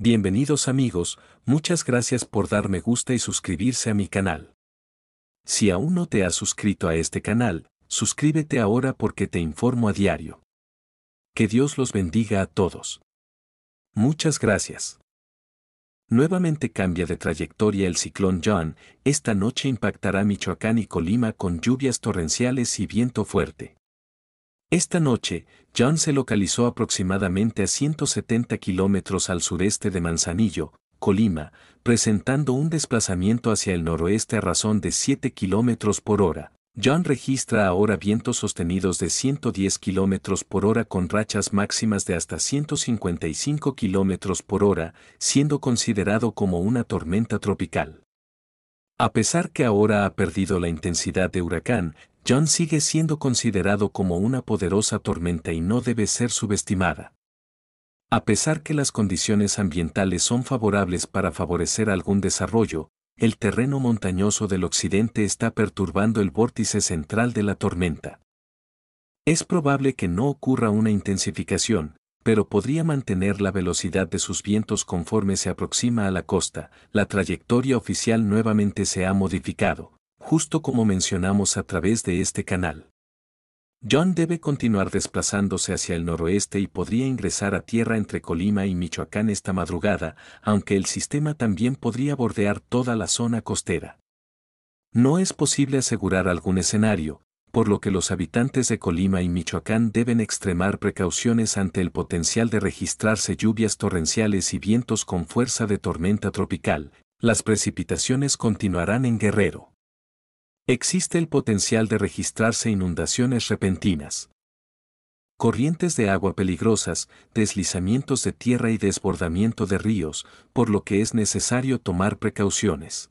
Bienvenidos amigos, muchas gracias por darme gusta y suscribirse a mi canal. Si aún no te has suscrito a este canal, suscríbete ahora porque te informo a diario. Que Dios los bendiga a todos. Muchas gracias. Nuevamente cambia de trayectoria el ciclón John, esta noche impactará Michoacán y Colima con lluvias torrenciales y viento fuerte. Esta noche, John se localizó aproximadamente a 170 kilómetros al sureste de Manzanillo, Colima, presentando un desplazamiento hacia el noroeste a razón de 7 kilómetros por hora. John registra ahora vientos sostenidos de 110 kilómetros por hora con rachas máximas de hasta 155 kilómetros por hora, siendo considerado como una tormenta tropical. A pesar que ahora ha perdido la intensidad de huracán, John sigue siendo considerado como una poderosa tormenta y no debe ser subestimada. A pesar que las condiciones ambientales son favorables para favorecer algún desarrollo, el terreno montañoso del occidente está perturbando el vórtice central de la tormenta. Es probable que no ocurra una intensificación, pero podría mantener la velocidad de sus vientos conforme se aproxima a la costa, la trayectoria oficial nuevamente se ha modificado, justo como mencionamos a través de este canal. John debe continuar desplazándose hacia el noroeste y podría ingresar a tierra entre Colima y Michoacán esta madrugada, aunque el sistema también podría bordear toda la zona costera. No es posible asegurar algún escenario, por lo que los habitantes de Colima y Michoacán deben extremar precauciones ante el potencial de registrarse lluvias torrenciales y vientos con fuerza de tormenta tropical. Las precipitaciones continuarán en Guerrero. Existe el potencial de registrarse inundaciones repentinas. Corrientes de agua peligrosas, deslizamientos de tierra y desbordamiento de ríos, por lo que es necesario tomar precauciones.